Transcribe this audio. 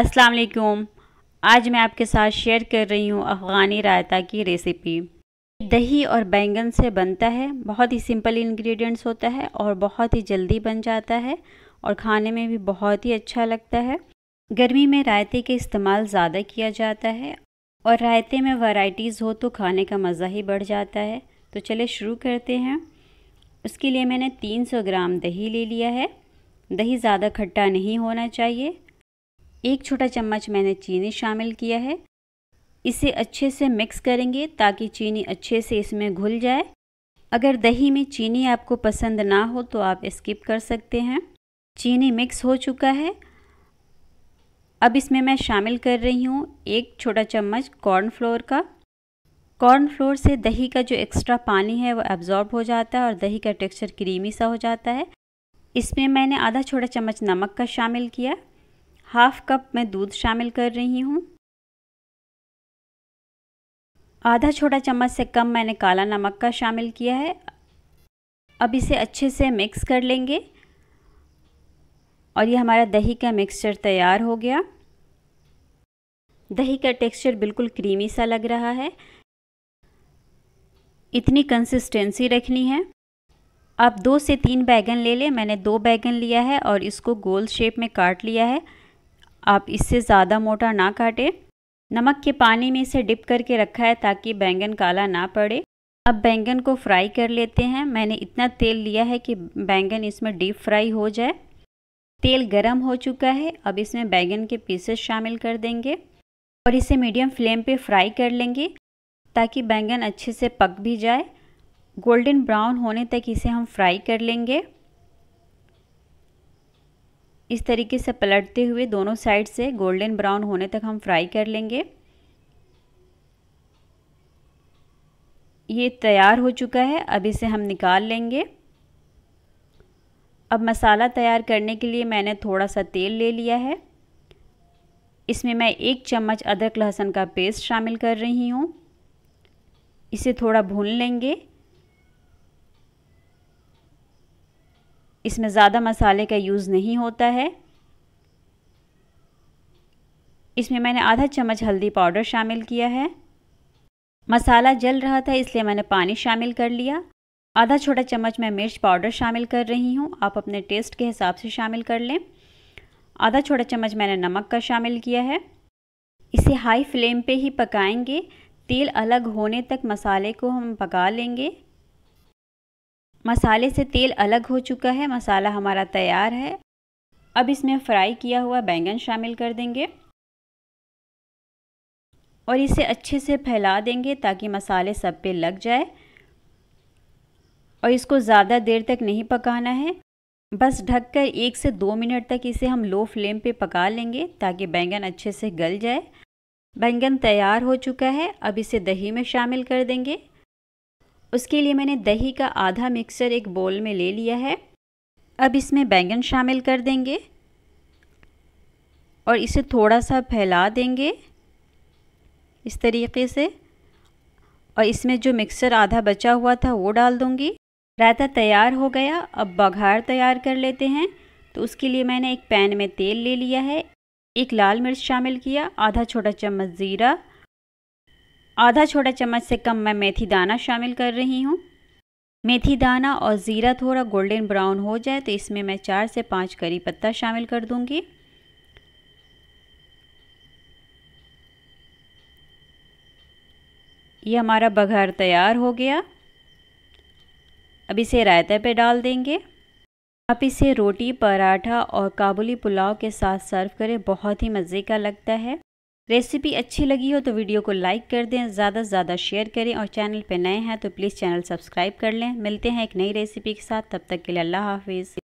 अस्सलाम वालेकुम आज मैं आपके साथ शेयर कर रही हूँ अफ़गानी रायता की रेसिपी दही और बैंगन से बनता है बहुत ही सिंपल इंग्रेडिएंट्स होता है और बहुत ही जल्दी बन जाता है और खाने में भी बहुत ही अच्छा लगता है गर्मी में रायते के इस्तेमाल ज़्यादा किया जाता है और रायते में वैरायटीज़ हो तो खाने का मज़ा ही बढ़ जाता है तो चले शुरू करते हैं उसके लिए मैंने 300 ग्राम दही ले लिया है दही ज़्यादा खट्टा नहीं होना चाहिए एक छोटा चम्मच मैंने चीनी शामिल किया है इसे अच्छे से मिक्स करेंगे ताकि चीनी अच्छे से इसमें घुल जाए अगर दही में चीनी आपको पसंद ना हो तो आप स्किप कर सकते हैं चीनी मिक्स हो चुका है अब इसमें मैं शामिल कर रही हूँ एक छोटा चम्मच कॉर्नफ्लोर का कॉर्नफ्लोर से दही का जो एक्स्ट्रा पानी है वो एब्ज़ॉर्ब हो जाता है और दही का टेक्सचर क्रीमी सा हो जाता है इसमें मैंने आधा छोटा चम्मच नमक का शामिल किया हाफ कप मैं दूध शामिल कर रही हूँ आधा छोटा चम्मच से कम मैंने काला नमक का शामिल किया है अब इसे अच्छे से मिक्स कर लेंगे और ये हमारा दही का मिक्सचर तैयार हो गया दही का टेक्सचर बिल्कुल क्रीमी सा लग रहा है इतनी कंसिस्टेंसी रखनी है आप दो से तीन बैगन ले लें मैंने दो बैगन लिया है और इसको गोल शेप में काट लिया है आप इससे ज़्यादा मोटा ना काटें नमक के पानी में इसे डिप करके रखा है ताकि बैंगन काला ना पड़े अब बैंगन को फ्राई कर लेते हैं मैंने इतना तेल लिया है कि बैंगन इसमें डीप फ्राई हो जाए तेल गरम हो चुका है अब इसमें बैंगन के पीसेस शामिल कर देंगे और इसे मीडियम फ्लेम पे फ्राई कर लेंगे ताकि बैंगन अच्छे से पक भी जाए गोल्डन ब्राउन होने तक इसे हम फ्राई कर लेंगे इस तरीके से पलटते हुए दोनों साइड से गोल्डन ब्राउन होने तक हम फ्राई कर लेंगे ये तैयार हो चुका है अब इसे हम निकाल लेंगे अब मसाला तैयार करने के लिए मैंने थोड़ा सा तेल ले लिया है इसमें मैं एक चम्मच अदरक लहसुन का पेस्ट शामिल कर रही हूँ इसे थोड़ा भून लेंगे इसमें ज़्यादा मसाले का यूज़ नहीं होता है इसमें मैंने आधा चम्मच हल्दी पाउडर शामिल किया है मसाला जल रहा था इसलिए मैंने पानी शामिल कर लिया आधा छोटा चम्मच मैं मिर्च पाउडर शामिल कर रही हूँ आप अपने टेस्ट के हिसाब से शामिल कर लें आधा छोटा चम्मच मैंने नमक का शामिल किया है इसे हाई फ्लेम पे ही पकाएंगे तेल अलग होने तक मसाले को हम पका लेंगे मसाले से तेल अलग हो चुका है मसाला हमारा तैयार है अब इसमें फ्राई किया हुआ बैंगन शामिल कर देंगे और इसे अच्छे से फैला देंगे ताकि मसाले सब पे लग जाए और इसको ज़्यादा देर तक नहीं पकाना है बस ढककर एक से दो मिनट तक इसे हम लो फ्लेम पे पका लेंगे ताकि बैंगन अच्छे से गल जाए बैंगन तैयार हो चुका है अब इसे दही में शामिल कर देंगे उसके लिए मैंने दही का आधा मिक्सर एक बोल में ले लिया है अब इसमें बैंगन शामिल कर देंगे और इसे थोड़ा सा फैला देंगे इस तरीके से और इसमें जो मिक्सर आधा बचा हुआ था वो डाल दूँगी रायता तैयार हो गया अब बघार तैयार कर लेते हैं तो उसके लिए मैंने एक पैन में तेल ले लिया है एक लाल मिर्च शामिल किया आधा छोटा चम्मच ज़ीरा आधा छोटा चम्मच से कम मैं मेथी दाना शामिल कर रही हूँ मेथी दाना और ज़ीरा थोड़ा गोल्डन ब्राउन हो जाए तो इसमें मैं चार से पाँच करी पत्ता शामिल कर दूँगी ये हमारा बघार तैयार हो गया अब इसे रायते पे डाल देंगे आप इसे रोटी पराठा और काबुली पुलाव के साथ सर्व करें बहुत ही मज़े का लगता है रेसिपी अच्छी लगी हो तो वीडियो को लाइक कर दें ज़्यादा से ज़्यादा शेयर करें और चैनल पर नए हैं तो प्लीज़ चैनल सब्सक्राइब कर लें मिलते हैं एक नई रेसिपी के साथ तब तक के लिए अल्लाह हाफिज़